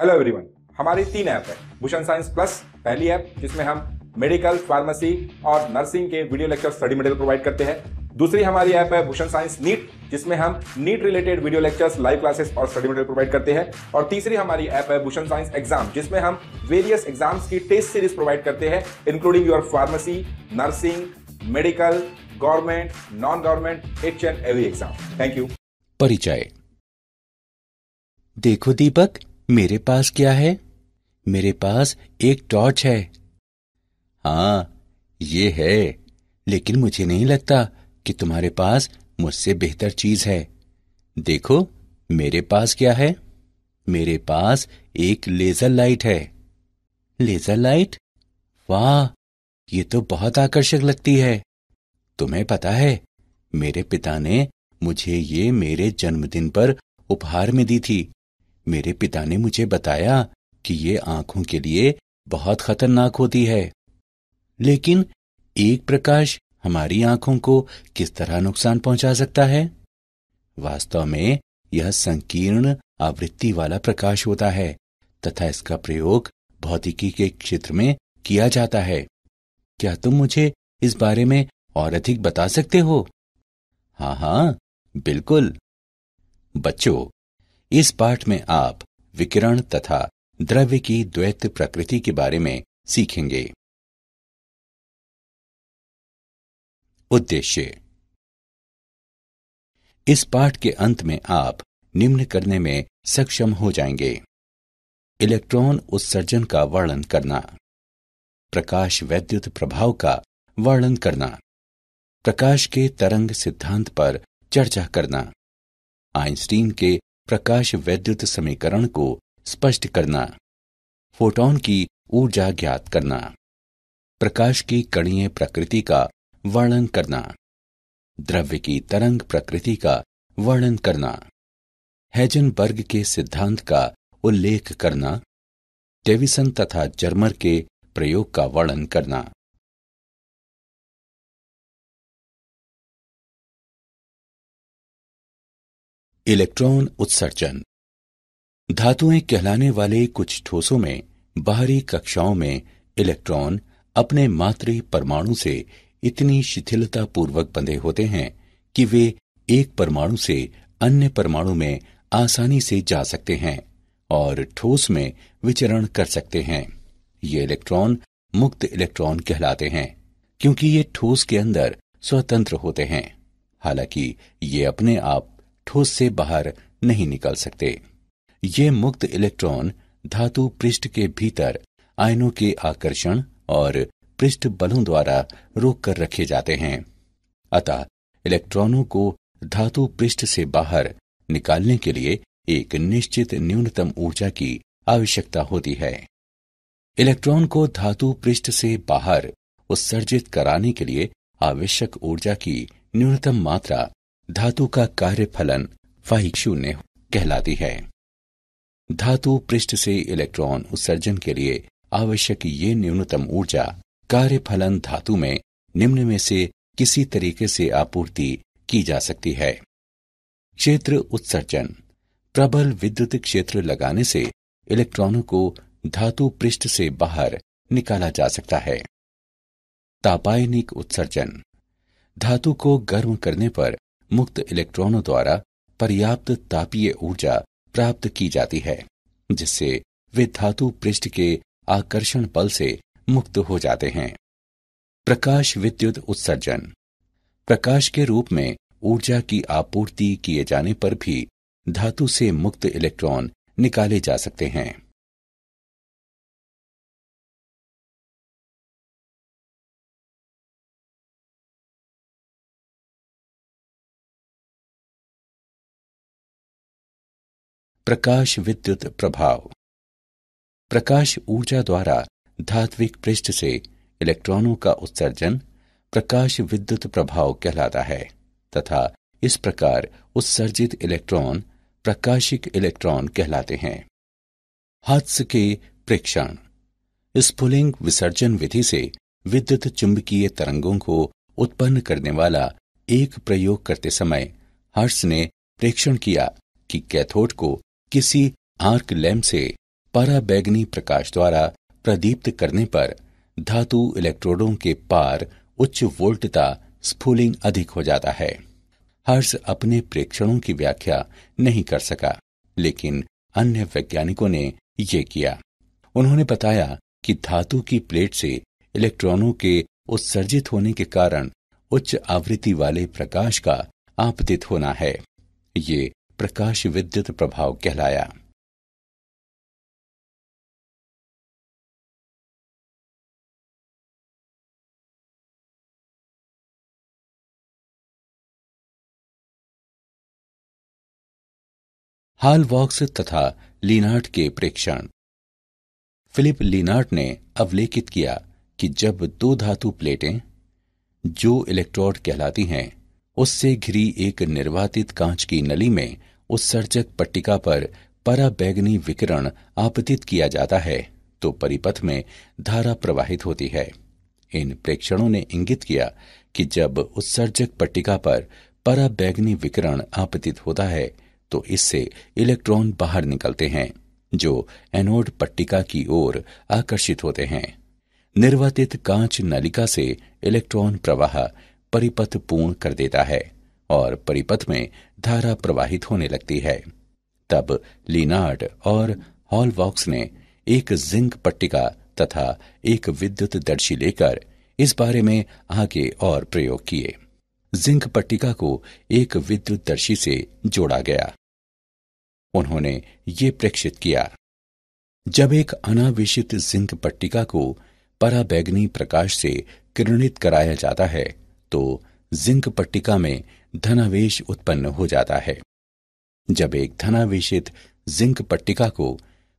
Hello everyone हमारी तीन app है भूषण साइंस प्लस पहली ऐप जिसमें हम मेडिकल फार्मेसी और नर्सिंग के video lecture study material provide करते हैं दूसरी हमारी ऐप है भूषण साइंस नीट जिसमें हम NEET related video lectures live classes और स्टडी मटेरियल प्रोवाइड करते हैं और तीसरी हमारी ऐप है भूषण साइंस एग्जाम जिसमें हम वेरियस एग्जाम्स की टेस्ट सीरीज प्रोवाइड करते हैं including your pharmacy nursing medical government non government H and every exam thank you परिचय देखो दीपक मेरे पास क्या है मेरे पास एक टॉर्च है हाँ ये है लेकिन मुझे नहीं लगता कि तुम्हारे पास मुझसे बेहतर चीज है देखो मेरे पास क्या है मेरे पास एक लेजर लाइट है लेजर लाइट वाह ये तो बहुत आकर्षक लगती है तुम्हें पता है मेरे पिता ने मुझे ये मेरे जन्मदिन पर उपहार में दी थी मेरे पिता ने मुझे बताया कि ये आंखों के लिए बहुत खतरनाक होती है लेकिन एक प्रकाश हमारी आंखों को किस तरह नुकसान पहुंचा सकता है वास्तव में यह संकीर्ण आवृत्ति वाला प्रकाश होता है तथा इसका प्रयोग भौतिकी के क्षेत्र में किया जाता है क्या तुम मुझे इस बारे में और अधिक बता सकते हो हाँ हाँ बिल्कुल बच्चों इस पाठ में आप विकिरण तथा द्रव्य की द्वैत प्रकृति के बारे में सीखेंगे उद्देश्य इस पाठ के अंत में आप निम्न करने में सक्षम हो जाएंगे इलेक्ट्रॉन उत्सर्जन का वर्णन करना प्रकाश वैद्युत प्रभाव का वर्णन करना प्रकाश के तरंग सिद्धांत पर चर्चा करना आइंस्टीन के प्रकाश वैद्युत समीकरण को स्पष्ट करना फोटोन की ऊर्जा ज्ञात करना प्रकाश की कणीय प्रकृति का वर्णन करना द्रव्य की तरंग प्रकृति का वर्णन करना हैजनबर्ग के सिद्धांत का उल्लेख करना डेविसन तथा जर्मर के प्रयोग का वर्णन करना इलेक्ट्रॉन उत्सर्जन धातुएं कहलाने वाले कुछ ठोसों में बाहरी कक्षाओं में इलेक्ट्रॉन अपने मातृ परमाणु से इतनी शिथिलता पूर्वक बंधे होते हैं कि वे एक परमाणु से अन्य परमाणु में आसानी से जा सकते हैं और ठोस में विचरण कर सकते हैं ये इलेक्ट्रॉन मुक्त इलेक्ट्रॉन कहलाते हैं क्योंकि ये ठोस के अंदर स्वतंत्र होते हैं हालांकि ये अपने आप ठोस से बाहर नहीं निकल सकते ये मुक्त इलेक्ट्रॉन धातु पृष्ठ के भीतर आयनों के आकर्षण और पृष्ठ बलों द्वारा रोक कर रखे जाते हैं अतः इलेक्ट्रॉनों को धातु पृष्ठ से बाहर निकालने के लिए एक निश्चित न्यूनतम ऊर्जा की आवश्यकता होती है इलेक्ट्रॉन को धातु पृष्ठ से बाहर उत्सर्जित कराने के लिए आवश्यक ऊर्जा की न्यूनतम मात्रा धातु का कार्य फलन शून्य कहलाती है धातु पृष्ठ से इलेक्ट्रॉन उत्सर्जन के लिए आवश्यक ये न्यूनतम ऊर्जा कार्य फलन धातु में निम्न में से किसी तरीके से आपूर्ति की जा सकती है क्षेत्र उत्सर्जन प्रबल विद्युत क्षेत्र लगाने से इलेक्ट्रॉनों को धातु पृष्ठ से बाहर निकाला जा सकता है तापायनिक उत्सर्जन धातु को गर्म करने पर मुक्त इलेक्ट्रॉनों द्वारा पर्याप्त तापीय ऊर्जा प्राप्त की जाती है जिससे वे धातु पृष्ठ के आकर्षण बल से मुक्त हो जाते हैं प्रकाश विद्युत उत्सर्जन प्रकाश के रूप में ऊर्जा की आपूर्ति किए जाने पर भी धातु से मुक्त इलेक्ट्रॉन निकाले जा सकते हैं प्रकाश विद्युत प्रभाव प्रकाश ऊर्जा द्वारा धात्विक पृष्ठ से इलेक्ट्रॉनों का उत्सर्जन प्रकाश विद्युत प्रभाव कहलाता है तथा इस प्रकार उत्सर्जित इलेक्ट्रॉन प्रकाशिक इलेक्ट्रॉन कहलाते हैं हाथ के प्रेक्षण स्पुलिंग विसर्जन विधि से विद्युत चुंबकीय तरंगों को उत्पन्न करने वाला एक प्रयोग करते समय हर्ष ने प्रेक्षण किया कि कैथोड को किसी आर्क लैम्प से पराबैगनी प्रकाश द्वारा प्रदीप्त करने पर धातु इलेक्ट्रोडों के पार उच्च वोल्टता स्फूलिंग अधिक हो जाता है हर्ष अपने प्रेक्षणों की व्याख्या नहीं कर सका लेकिन अन्य वैज्ञानिकों ने ये किया उन्होंने बताया कि धातु की प्लेट से इलेक्ट्रॉनों के उत्सर्जित होने के कारण उच्च आवृत्ति वाले प्रकाश का आपतित होना है ये प्रकाश विद्युत प्रभाव कहलाया हाल वॉक्स तथा लीनार्ट के प्रेक्षण फिलिप लीनार्ट ने अवलेखित किया कि जब दो धातु प्लेटें जो इलेक्ट्रोड कहलाती हैं उससे घिरी एक निर्वातित कांच की नली में उत्सर्जक पट्टिका पर पराबैगनी विकिरण आपतित किया जाता है तो परिपथ में धारा प्रवाहित होती है इन प्रेक्षणों ने इंगित किया कि जब उत्सर्जक पट्टिका पर पराबैगनी विकिरण आपतित होता है तो इससे इलेक्ट्रॉन बाहर निकलते हैं जो एनोड पट्टिका की ओर आकर्षित होते हैं निर्वातित कांच नलिका से इलेक्ट्रॉन प्रवाह परिपथ पूर्ण कर देता है और परिपथ में धारा प्रवाहित होने लगती है तब लीनार्ड और हॉलवॉक्स ने एक जिंक पट्टिका तथा एक विद्युत दर्शी लेकर इस बारे में आगे और प्रयोग किए जिंक पट्टिका को एक विद्युत दर्शी से जोड़ा गया उन्होंने ये प्रेक्षित किया जब एक अनावेशित जिंक पट्टिका को पराबैगनी प्रकाश से किरणित कराया जाता है तो जिंक पट्टिका में धनावेश उत्पन्न हो जाता है जब एक धनावेशित जिंक पट्टिका को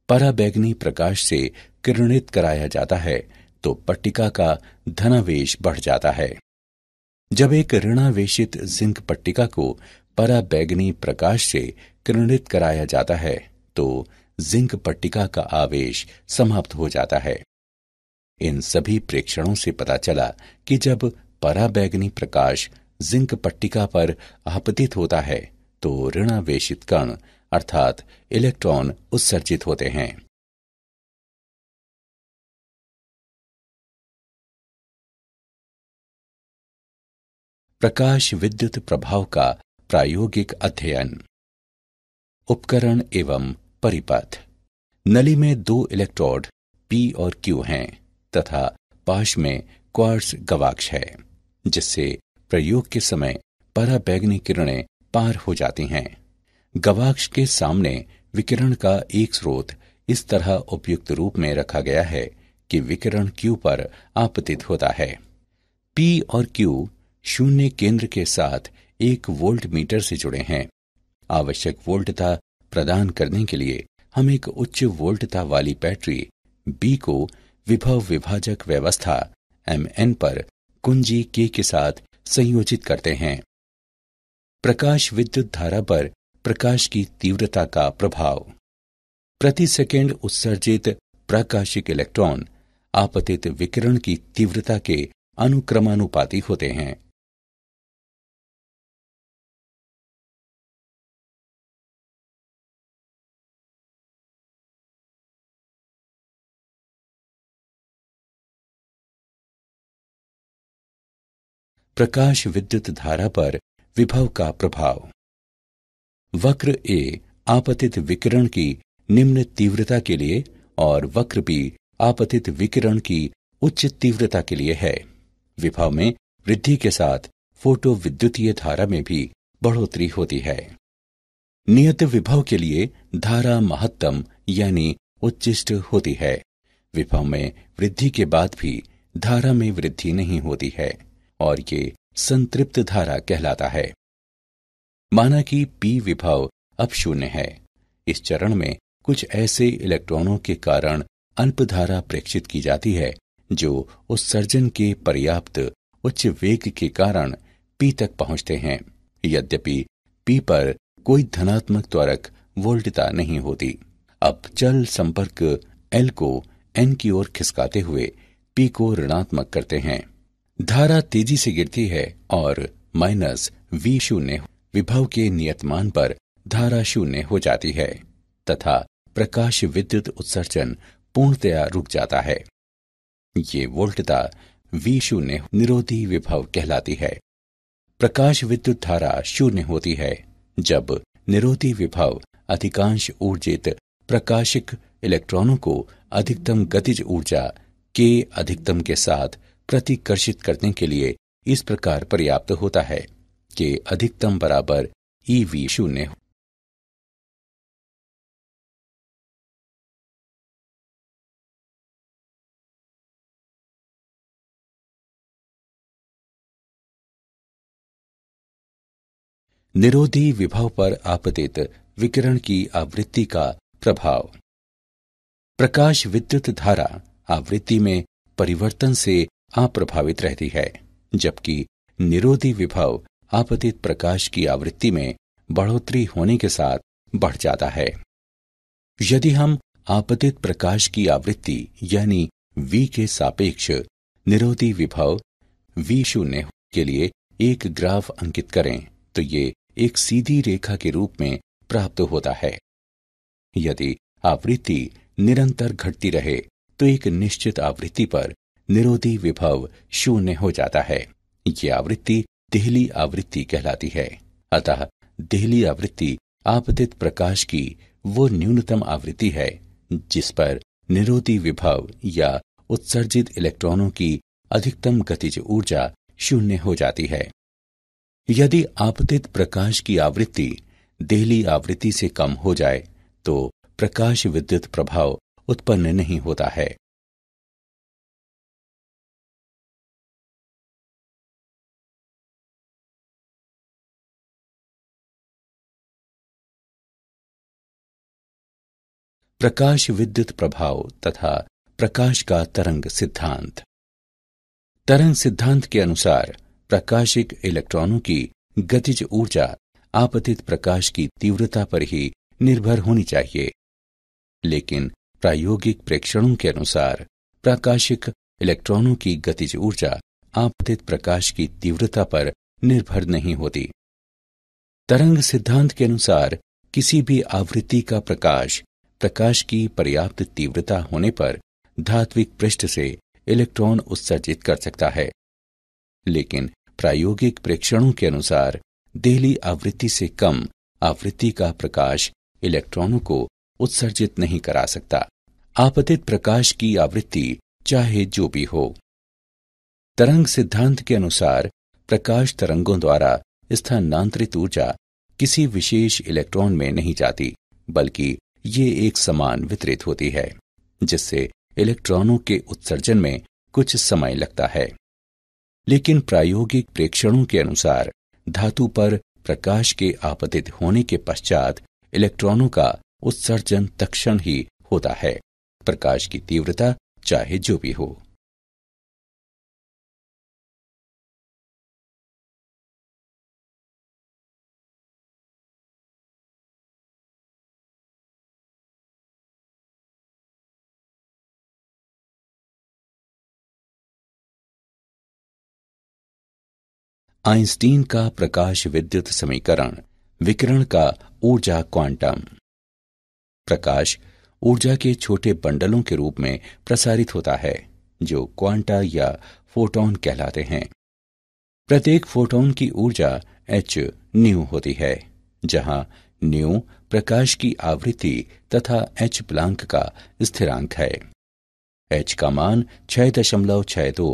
पराबैगनी प्रकाश से किरणित कराया जाता है तो पट्टिका का धनावेश बढ़ जाता है जब एक ऋणावेशित जिंक पट्टिका को पराबैगनी प्रकाश से किरणित कराया जाता है तो जिंक पट्टिका का आवेश समाप्त हो जाता है इन सभी प्रेक्षणों से पता चला कि जब पराबैगनी प्रकाश जिंक पट्टिका पर आपतित होता है तो ऋणावेशित कण अर्थात इलेक्ट्रॉन उत्सर्जित होते हैं प्रकाश विद्युत प्रभाव का प्रायोगिक अध्ययन उपकरण एवं परिपथ नली में दो इलेक्ट्रोड पी और क्यू हैं तथा पाश में क्वार्ट्स गवाक्ष है जिससे प्रयोग के समय पराबैगनी किरणें पार हो जाती हैं गवाक्ष के सामने विकिरण का एक स्रोत इस तरह उपयुक्त रूप में रखा गया है कि विकिरण क्यू पर आपतित होता है पी और क्यू शून्य केंद्र के साथ एक वोल्ट मीटर से जुड़े हैं आवश्यक वोल्टता प्रदान करने के लिए हम एक उच्च वोल्टता वाली बैटरी बी को विभव विभाजक व्यवस्था एम एन पर कुंजी के के साथ संयोजित करते हैं प्रकाश विद्युत धारा पर प्रकाश की तीव्रता का प्रभाव प्रति सेकेंड उत्सर्जित प्राकाशिक इलेक्ट्रॉन आपतित विकिरण की तीव्रता के अनुक्रमानुपाती होते हैं प्रकाश विद्युत धारा पर विभव का प्रभाव वक्र ए आपतित विकिरण की निम्न तीव्रता के लिए और वक्र बी आपतित विकिरण की उच्च तीव्रता के लिए है विभव में वृद्धि के साथ फोटो विद्युतीय धारा में भी बढ़ोतरी होती है नियत विभव के लिए धारा महत्तम यानी उच्चिष्ट होती है विभव में वृद्धि के बाद भी धारा में वृद्धि नहीं होती है और ये संतृप्त धारा कहलाता है माना कि पी विभव अब शून्य है इस चरण में कुछ ऐसे इलेक्ट्रॉनों के कारण अल्प धारा प्रेक्षित की जाती है जो उत्सर्जन के पर्याप्त उच्च वेग के कारण पी तक पहुंचते हैं यद्यपि पी पर कोई धनात्मक त्वरक वोल्टता नहीं होती अब चल संपर्क एल को एन की ओर खिसकाते हुए पी को ऋणात्मक करते हैं धारा तेजी से गिरती है और माइनस वी शून्य विभव के नियतमान पर धारा शून्य हो जाती है तथा प्रकाश विद्युत उत्सर्जन पूर्णतया रुक जाता है ये वोल्टता वी शून्य निरोधी विभव कहलाती है प्रकाश विद्युत धारा शून्य होती है जब निरोधी विभव अधिकांश ऊर्जित प्रकाशिक इलेक्ट्रॉनों को अधिकतम गतिज ऊर्जा के अधिकतम के साथ प्रतिकर्षित करने के लिए इस प्रकार पर्याप्त होता है कि अधिकतम बराबर ई e वी शून्य निरोधी विभव पर आपतित विकिरण की आवृत्ति का प्रभाव प्रकाश विद्युत धारा आवृत्ति में परिवर्तन से अप्रभावित रहती है जबकि निरोधी विभव आपतित प्रकाश की आवृत्ति में बढ़ोतरी होने के साथ बढ़ जाता है यदि हम आपतित प्रकाश की आवृत्ति यानी V के सापेक्ष निरोधी विभव V शून्य के लिए एक ग्राफ अंकित करें तो ये एक सीधी रेखा के रूप में प्राप्त होता है यदि आवृत्ति निरंतर घटती रहे तो एक निश्चित आवृत्ति पर निरोधी विभव शून्य हो जाता है ये आवृत्ति देहली आवृत्ति कहलाती है अतः देहली आवृत्ति आपतित प्रकाश की वो न्यूनतम आवृत्ति है जिस पर निरोधी विभव या उत्सर्जित इलेक्ट्रॉनों की अधिकतम गतिज ऊर्जा शून्य हो जाती है यदि आपतित प्रकाश की आवृत्ति देहली आवृत्ति से कम हो जाए तो प्रकाश विद्युत प्रभाव उत्पन्न नहीं होता है प्रकाश विद्युत प्रभाव तथा प्रकाश का तरंग सिद्धांत तरंग सिद्धांत के अनुसार प्रकाशिक इलेक्ट्रॉनों की गतिज ऊर्जा आपतित प्रकाश की तीव्रता पर ही निर्भर होनी चाहिए लेकिन प्रायोगिक प्रेक्षणों के अनुसार प्राकाशिक इलेक्ट्रॉनों की गतिज ऊर्जा आपतित प्रकाश की तीव्रता पर निर्भर नहीं होती तरंग सिद्धांत के अनुसार किसी भी आवृत्ति का प्रकाश प्रकाश की पर्याप्त तीव्रता होने पर धात्विक पृष्ठ से इलेक्ट्रॉन उत्सर्जित कर सकता है लेकिन प्रायोगिक प्रेक्षणों के अनुसार देहली आवृत्ति से कम आवृत्ति का प्रकाश इलेक्ट्रॉनों को उत्सर्जित नहीं करा सकता आपतित प्रकाश की आवृत्ति चाहे जो भी हो तरंग सिद्धांत के अनुसार प्रकाश तरंगों द्वारा स्थानांतरित ऊर्जा किसी विशेष इलेक्ट्रॉन में नहीं जाती बल्कि ये एक समान वितरित होती है जिससे इलेक्ट्रॉनों के उत्सर्जन में कुछ समय लगता है लेकिन प्रायोगिक प्रेक्षणों के अनुसार धातु पर प्रकाश के आपतित होने के पश्चात इलेक्ट्रॉनों का उत्सर्जन तक्षण ही होता है प्रकाश की तीव्रता चाहे जो भी हो आइंस्टीन का प्रकाश विद्युत समीकरण विकिरण का ऊर्जा क्वांटम प्रकाश ऊर्जा के छोटे बंडलों के रूप में प्रसारित होता है जो क्वांटा या फोटोन कहलाते हैं प्रत्येक फोटोन की ऊर्जा एच न्यू होती है जहां न्यू प्रकाश की आवृत्ति तथा एच प्लांक का स्थिरांक है एच का मान छह दशमलव छह दो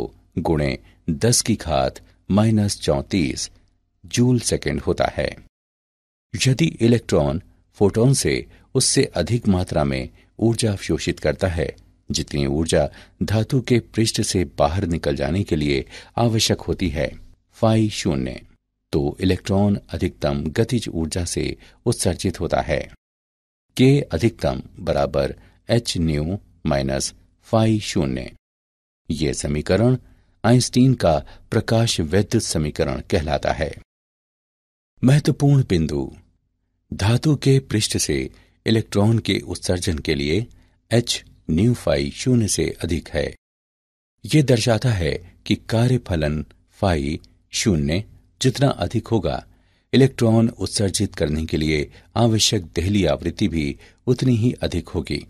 गुणे दस की घात माइनस चौतीस जूल सेकेंड होता है यदि इलेक्ट्रॉन फोटोन से उससे अधिक मात्रा में ऊर्जा शोषित करता है जितनी ऊर्जा धातु के पृष्ठ से बाहर निकल जाने के लिए आवश्यक होती है फाइव शून्य तो इलेक्ट्रॉन अधिकतम गतिज ऊर्जा से उत्सर्जित होता है के अधिकतम बराबर एच न्यू माइनस फाइ शून्य ये समीकरण आइंस्टीन का प्रकाश वैद्युत समीकरण कहलाता है महत्वपूर्ण बिंदु धातु के पृष्ठ से इलेक्ट्रॉन के उत्सर्जन के लिए एच न्यू फाई शून्य से अधिक है यह दर्शाता है कि कार्यफलन फाई शून्य जितना अधिक होगा इलेक्ट्रॉन उत्सर्जित करने के लिए आवश्यक दहली आवृत्ति भी उतनी ही अधिक होगी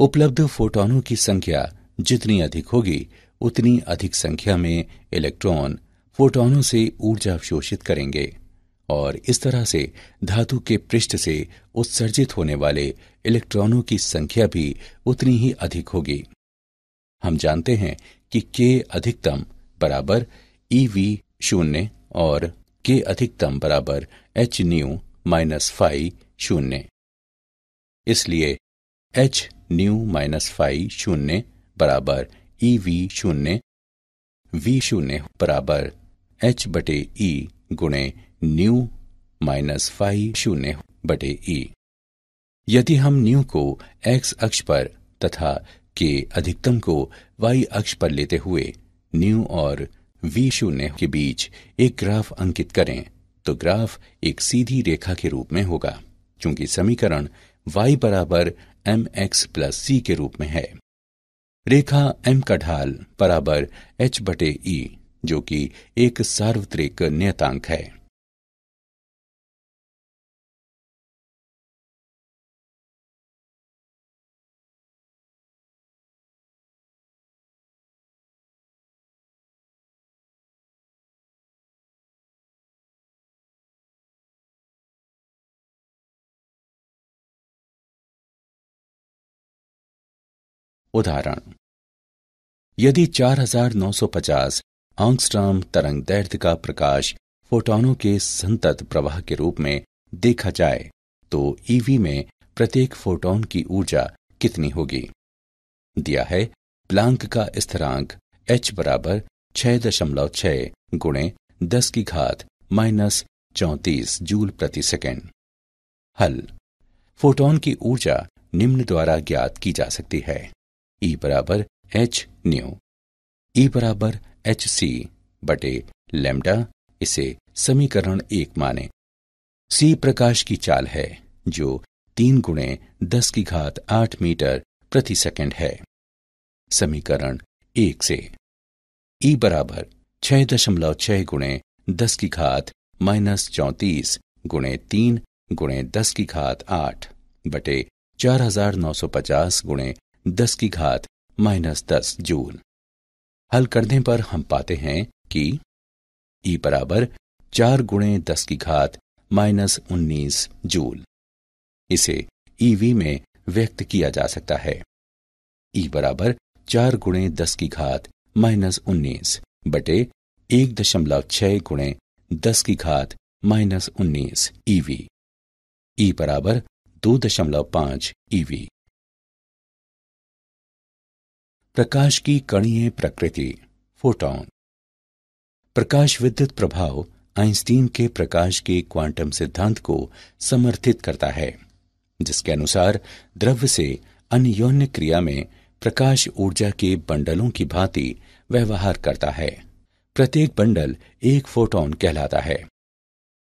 उपलब्ध फोटोनों की संख्या जितनी अधिक होगी उतनी अधिक संख्या में इलेक्ट्रॉन फोटोनों से ऊर्जा अवशोषित करेंगे और इस तरह से धातु के पृष्ठ से उत्सर्जित होने वाले इलेक्ट्रॉनों की संख्या भी उतनी ही अधिक होगी हम जानते हैं कि के अधिकतम बराबर ई e वी शून्य और के अधिकतम बराबर एच न्यू माइनस फाइव शून्य इसलिए एच न्यू माइनस फाइव शून्य बराबर ई e वी शून्य वी शून्य बराबर एच बटे ई e गुणे न्यू माइनस फाइव शून्य बटे ई e। यदि हम न्यू को एक्स अक्ष पर तथा के अधिकतम को वाई अक्ष पर लेते हुए न्यू और वी शून्य के बीच एक ग्राफ अंकित करें तो ग्राफ एक सीधी रेखा के रूप में होगा क्योंकि समीकरण y बराबर एम एक्स प्लस सी के रूप में है रेखा एम का ढाल बराबर एच बटे ई जो कि एक सार्वत्रिक नियतांक है उदाहरण यदि 4950 आंगस्ट्राम तरंग दैर्ध्य का प्रकाश फोटोनों के संतत प्रवाह के रूप में देखा जाए तो ईवी e में प्रत्येक फोटोन की ऊर्जा कितनी होगी दिया है प्लांक का स्थिरांक एच बराबर छह दशमलव छह गुणे दस की घात माइनस चौतीस जूल प्रति सेकेंड हल फोटोन की ऊर्जा निम्न द्वारा ज्ञात की जा सकती है ई e बराबर एच न्यू ई बराबर एच सी बटे लेमडा इसे समीकरण एक माने सी प्रकाश की चाल है जो तीन गुणे दस की घात आठ मीटर प्रति सेकंड है समीकरण एक से ई e बराबर छह दशमलव छह गुणे दस की घात माइनस चौंतीस गुणे तीन गुणे दस की घात आठ बटे चार हजार नौ सौ पचास गुणे दस की घात माइनस दस जूल हल करने पर हम पाते हैं कि ई बराबर चार गुणे दस की घात माइनस उन्नीस जूल इसे ईवी में व्यक्त किया जा सकता है ई बराबर चार गुणे दस की घात माइनस उन्नीस बटे एक दशमलव छह गुणे दस की घात माइनस उन्नीस ईवी ई बराबर दो दशमलव पांच ईवी प्रकाश की कणीय प्रकृति फोटोन प्रकाश विद्युत प्रभाव आइंस्टीन के प्रकाश के क्वांटम सिद्धांत को समर्थित करता है जिसके अनुसार द्रव्य से अन्योन्य क्रिया में प्रकाश ऊर्जा के बंडलों की भांति व्यवहार करता है प्रत्येक बंडल एक फोटोन कहलाता है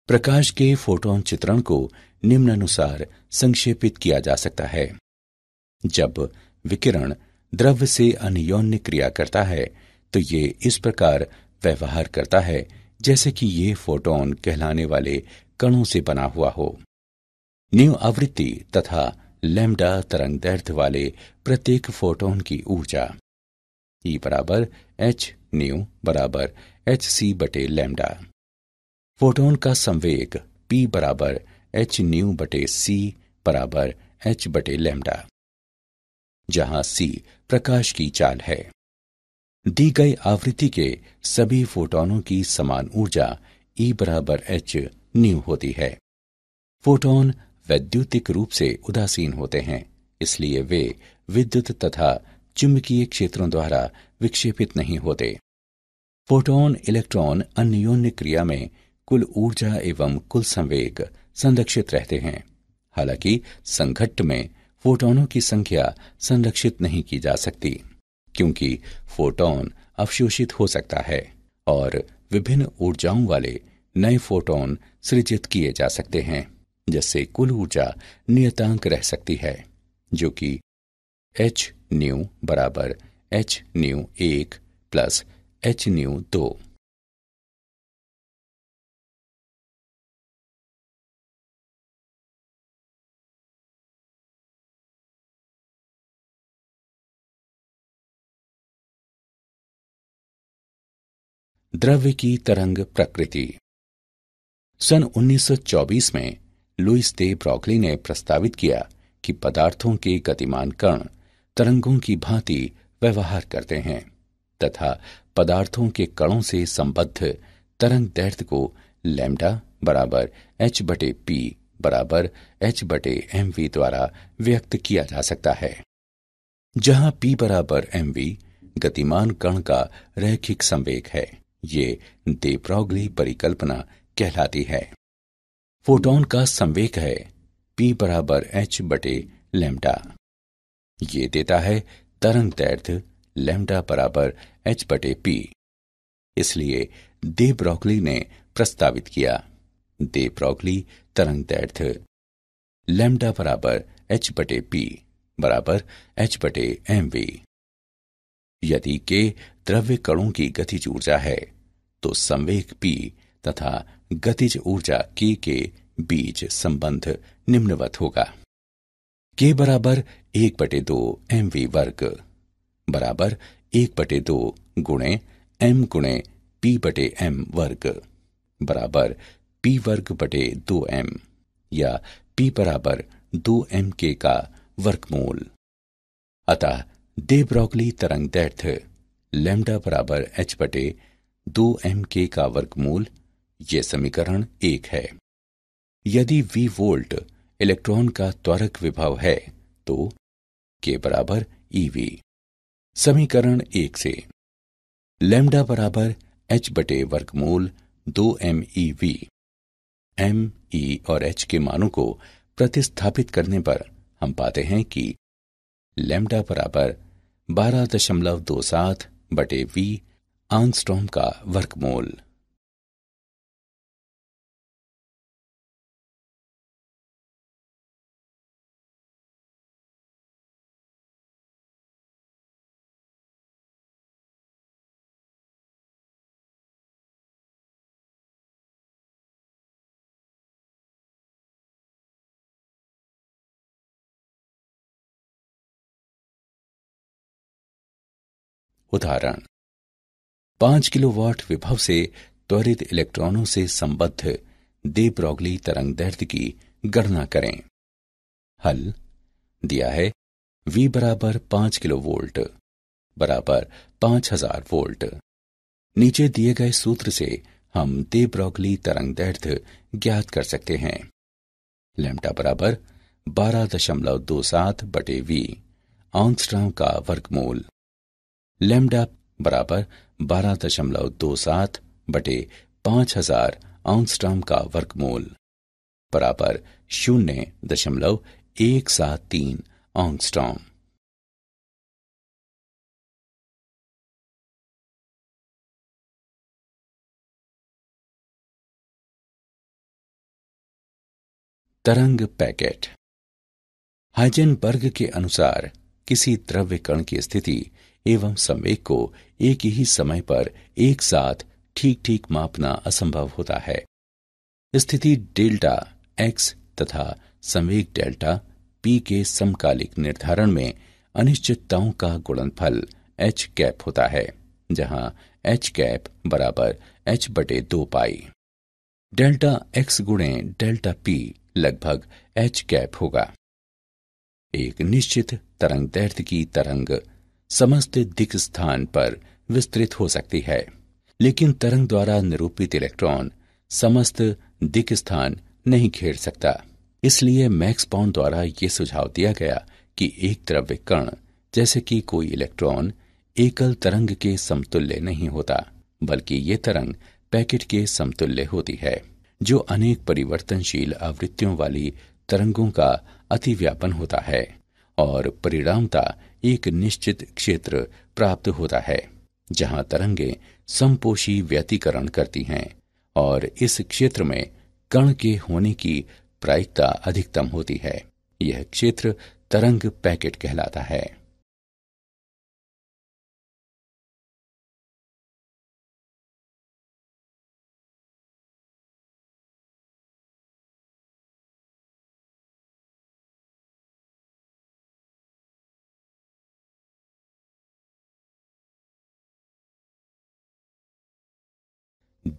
प्रकाश के फोटोन चित्रण को निम्नानुसार संक्षेपित किया जा सकता है जब विकिरण द्रव्य से अन्योन्य क्रिया करता है तो ये इस प्रकार व्यवहार करता है जैसे कि ये फोटोन कहलाने वाले कणों से बना हुआ हो न्यू आवृत्ति तथा लेमडा तरंग दैर्ध्य वाले प्रत्येक फोटोन की ऊर्जा ई बराबर एच न्यू बराबर एच सी बटे लेमडा फोटोन का संवेग पी बराबर एच न्यू बटे सी बराबर एच बटे लेमडा जहां सी प्रकाश की चाल है दी गई आवृत्ति के सभी फोटोनों की समान ऊर्जा ई e बराबर एच न्यू होती है फोटोन वैद्युतिक रूप से उदासीन होते हैं इसलिए वे विद्युत तथा चुंबकीय क्षेत्रों द्वारा विक्षेपित नहीं होते फोटोन इलेक्ट्रॉन अन्योन्य क्रिया में कुल ऊर्जा एवं कुल संवेग संरक्षित रहते हैं हालांकि संघट्ट में फोटोनों की संख्या संरक्षित नहीं की जा सकती क्योंकि फोटोन अवशोषित हो सकता है और विभिन्न ऊर्जाओं वाले नए फोटोन सृजित किए जा सकते हैं जिससे कुल ऊर्जा नियतांक रह सकती है जो कि एच न्यू बराबर एच न्यू एक प्लस एच न्यू दो द्रव्य की तरंग प्रकृति सन 1924 में लुइस दे ब्रॉकली ने प्रस्तावित किया कि पदार्थों के गतिमान कण तरंगों की भांति व्यवहार करते हैं तथा पदार्थों के कणों से संबद्ध तरंग दैर्घ्य को लैम्डा बराबर एच बटे पी बराबर एच बटे एम वी द्वारा व्यक्त किया जा सकता है जहां पी बराबर एम वी गतिमान कण का रैखिक संवेग है ये देप्रोग्ली परिकल्पना कहलाती है फोटोन का संवेक है पी बराबर एच बटे लेमडा ये देता है तरंग तैर्थ लेमडा बराबर एच बटे पी इसलिए दे ब्रॉकली ने प्रस्तावित किया दे ब्रॉकली तरंग तैर्थ लेमडा बराबर एच बटे पी बराबर एच बटे एम वी यदि के द्रव्य कणों की गतिज ऊर्जा है तो संवेग पी तथा गतिज ऊर्जा के के बीच संबंध निम्नवत होगा के बराबर एक बटे दो एम वी वर्ग बराबर एक बटे दो गुणे एम गुणे पी बटे एम वर्ग बराबर पी वर्ग बटे दो एम या पी बराबर दो एम के का वर्गमूल अतः दे ब्रॉकली तरंग दैर्थ लेमडा बराबर एच बटे दो एम के का वर्गमूल ये समीकरण एक है यदि वी वोल्ट इलेक्ट्रॉन का त्वरक विभव है तो के बराबर ईवी e समीकरण एक से लेमडा बराबर एच बटे वर्गमूल दो M E e V M E e और एच के मानों को प्रतिस्थापित करने पर हम पाते हैं कि लेमडा बराबर बारह दशमलव दो सात बटे वी आंगस्ट्रॉम का वर्कमोल उदाहरण पांच किलोवाट विभव से त्वरित इलेक्ट्रॉनों से संबद्ध दे ब्रॉगली तरंग दर्द की गणना करें हल दिया है V बराबर पांच किलो वोल्ट बराबर पांच हजार वोल्ट नीचे दिए गए सूत्र से हम दे ब्रॉगली तरंग दर्द ज्ञात कर सकते हैं लेमटा बराबर बारह दशमलव दो सात बटे वी आंसट्राम का वर्गमूल लेमडा बराबर बारह दशमलव दो सात बटे पांच हजार आउंस्ट्राम का वर्गमूल बराबर शून्य दशमलव एक सात तीन आउंस्ट्राम तरंग पैकेट हाइजेनबर्ग के अनुसार किसी द्रव्य कण की स्थिति एवं संवेग को एक ही समय पर एक साथ ठीक ठीक मापना असंभव होता है स्थिति डेल्टा एक्स तथा संवेग डेल्टा पी के समकालिक निर्धारण में अनिश्चितताओं का गुणनफल एच कैप होता है जहां एच कैप बराबर एच बटे दो पाई डेल्टा एक्स गुणे डेल्टा पी लगभग एच कैप होगा एक निश्चित तरंग दैर्ध्य की तरंग समस्त दिक स्थान पर विस्तृत हो सकती है लेकिन तरंग द्वारा निरूपित इलेक्ट्रॉन समस्त दिक स्थान नहीं घेर सकता इसलिए मैक्स पॉन द्वारा ये सुझाव दिया गया कि एक द्रव्य कण जैसे कि कोई इलेक्ट्रॉन एकल तरंग के समतुल्य नहीं होता बल्कि ये तरंग पैकेट के समतुल्य होती है जो अनेक परिवर्तनशील आवृत्तियों वाली तरंगों का अतिव्यापन होता है और परिणामता एक निश्चित क्षेत्र प्राप्त होता है जहां तरंगे संपोषी व्यतीकरण करती हैं और इस क्षेत्र में कण के होने की प्रायिकता अधिकतम होती है यह क्षेत्र तरंग पैकेट कहलाता है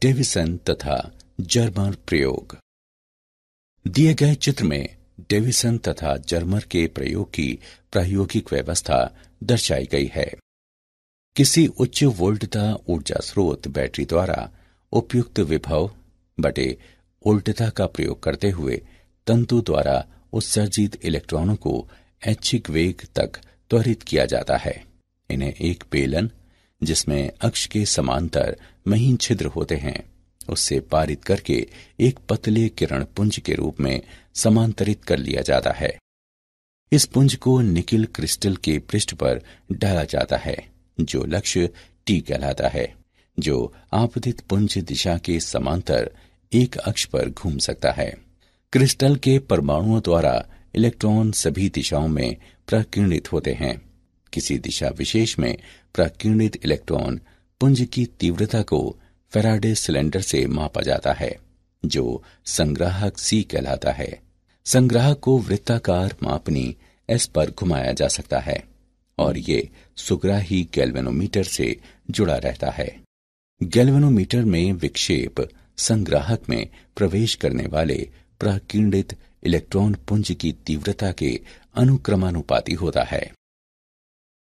डेविसन तथा जर्मर प्रयोग दिए गए चित्र में डेविसन तथा जर्मर के प्रयोग की प्रायोगिक व्यवस्था दर्शाई गई है किसी उच्च वोल्टता ऊर्जा स्रोत बैटरी द्वारा उपयुक्त विभव बटे वोल्टता का प्रयोग करते हुए तंतु द्वारा उत्सर्जित इलेक्ट्रॉनों को ऐच्छिक वेग तक त्वरित किया जाता है इन्हें एक बेलन जिसमें अक्ष के समांतर महीन छिद्र होते हैं उससे पारित करके एक पतले किरण पुंज के रूप में समांतरित कर लिया जाता है इस पुंज को निकिल क्रिस्टल के पृष्ठ पर डाला जाता है जो लक्ष्य टी कहलाता है जो आपदित पुंज दिशा के समांतर एक अक्ष पर घूम सकता है क्रिस्टल के परमाणुओं द्वारा इलेक्ट्रॉन सभी दिशाओं में प्रकीर्णित होते हैं किसी दिशा विशेष में प्रकीर्णित इलेक्ट्रॉन पुंज की तीव्रता को फेराडे सिलेंडर से मापा जाता है जो संग्राहक सी कहलाता है संग्राहक को वृत्ताकार मापनी एस पर घुमाया जा सकता है और ये सुग्राही गैल्वेनोमीटर से जुड़ा रहता है गैल्वेनोमीटर में विक्षेप संग्राहक में प्रवेश करने वाले प्रकीर्णित इलेक्ट्रॉन पुंज की तीव्रता के अनुक्रमानुपाती होता है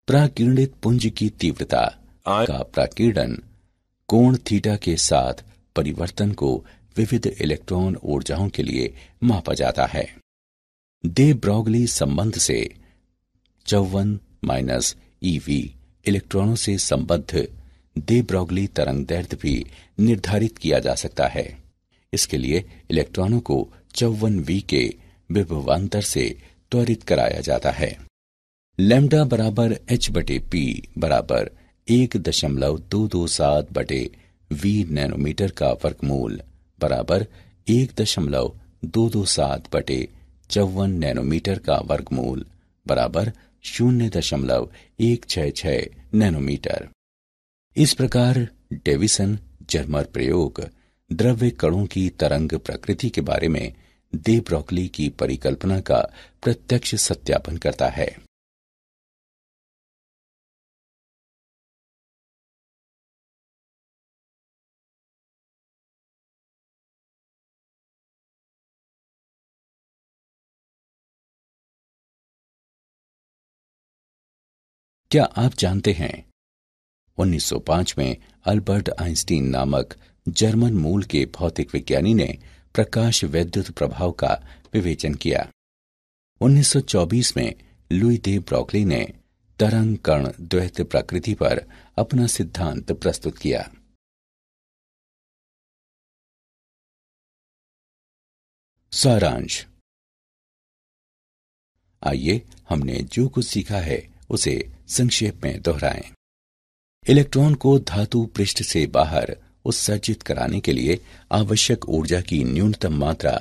प्राकीर्णित पुंज की तीव्रता का प्राकीर्णन कोण थीटा के साथ परिवर्तन को विविध इलेक्ट्रॉन ऊर्जाओं के लिए मापा जाता है दे ब्रॉगली संबंध से चौवन माइनस ईवी e इलेक्ट्रॉनों से संबद्ध दे ब्रॉगली तरंग दर्द भी निर्धारित किया जा सकता है इसके लिए इलेक्ट्रॉनों को चौवन वी के विभवान्तर से त्वरित कराया जाता है लेमडा बराबर एच बटे पी बराबर एक दशमलव दो दो सात बटे वी नैनोमीटर का वर्गमूल बराबर एक दशमलव दो दो सात बटे चौवन नैनोमीटर का वर्गमूल बराबर शून्य दशमलव एक छह छह नैनोमीटर इस प्रकार डेविसन जर्मर प्रयोग द्रव्य कणों की तरंग प्रकृति के बारे में दे ब्रोकली की परिकल्पना का प्रत्यक्ष सत्यापन करता है क्या आप जानते हैं 1905 में अल्बर्ट आइंस्टीन नामक जर्मन मूल के भौतिक विज्ञानी ने प्रकाश वैद्युत प्रभाव का विवेचन किया 1924 में लुई दे ब्रॉकली ने तरंग कर्ण द्वैत प्रकृति पर अपना सिद्धांत प्रस्तुत किया सारांश आइए हमने जो कुछ सीखा है उसे संक्षेप में दोहराएं इलेक्ट्रॉन को धातु पृष्ठ से बाहर उत्सर्जित कराने के लिए आवश्यक ऊर्जा की न्यूनतम मात्रा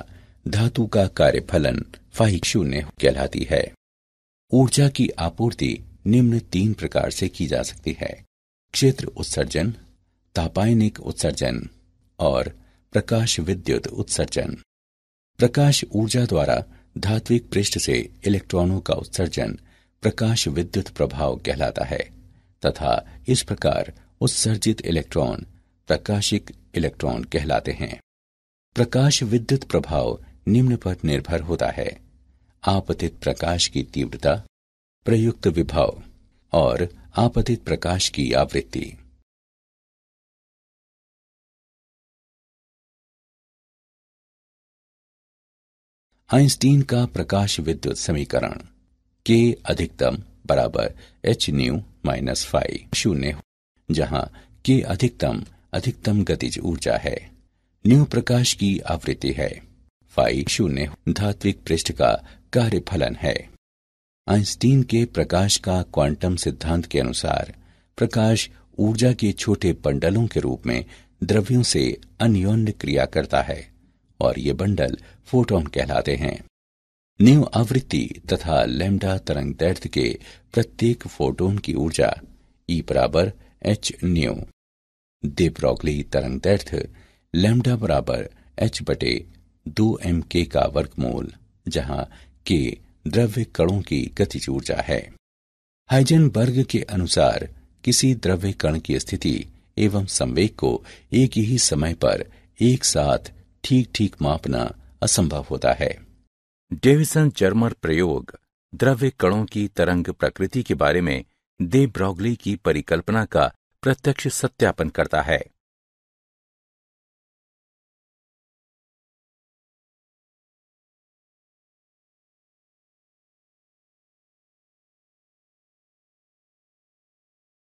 धातु का कार्यफलन फाही शून्य कहलाती है ऊर्जा की आपूर्ति निम्न तीन प्रकार से की जा सकती है क्षेत्र उत्सर्जन तापायनिक उत्सर्जन और प्रकाश विद्युत उत्सर्जन प्रकाश ऊर्जा द्वारा धात्विक पृष्ठ से इलेक्ट्रॉनों का उत्सर्जन प्रकाश विद्युत प्रभाव कहलाता है तथा इस प्रकार उत्सर्जित इलेक्ट्रॉन प्रकाशिक इलेक्ट्रॉन कहलाते हैं प्रकाश विद्युत प्रभाव निम्न पर निर्भर होता है आपतित प्रकाश की तीव्रता प्रयुक्त विभाव और आपतित प्रकाश की आवृत्ति आइंस्टीन का प्रकाश विद्युत समीकरण के अधिकतम बराबर एच न्यू माइनस फाइव शून्य जहाँ के अधिकतम अधिकतम गतिज ऊर्जा है न्यू प्रकाश की आवृत्ति है फाइव शून्य धात्विक पृष्ठ का कार्य फलन है आइंस्टीन के प्रकाश का क्वांटम सिद्धांत के अनुसार प्रकाश ऊर्जा के छोटे बंडलों के रूप में द्रव्यों से अन्योन्य क्रिया करता है और ये बंडल फोटोन कहलाते हैं न्यू आवृत्ति तथा लेमडा तरंग दैर्ध्य के प्रत्येक फोटोन की ऊर्जा ई बराबर एच न्यू दे तरंग दैर्ध्य लेमडा बराबर एच बटे दो एम के का वर्गमूल जहां के द्रव्य कणों की गतिज ऊर्जा है हाइजनबर्ग के अनुसार किसी द्रव्य कण की स्थिति एवं संवेग को एक ही समय पर एक साथ ठीक ठीक मापना असंभव होता है डेविसन चर्मर प्रयोग द्रव्य कणों की तरंग प्रकृति के बारे में दे ब्रॉगली की परिकल्पना का प्रत्यक्ष सत्यापन करता है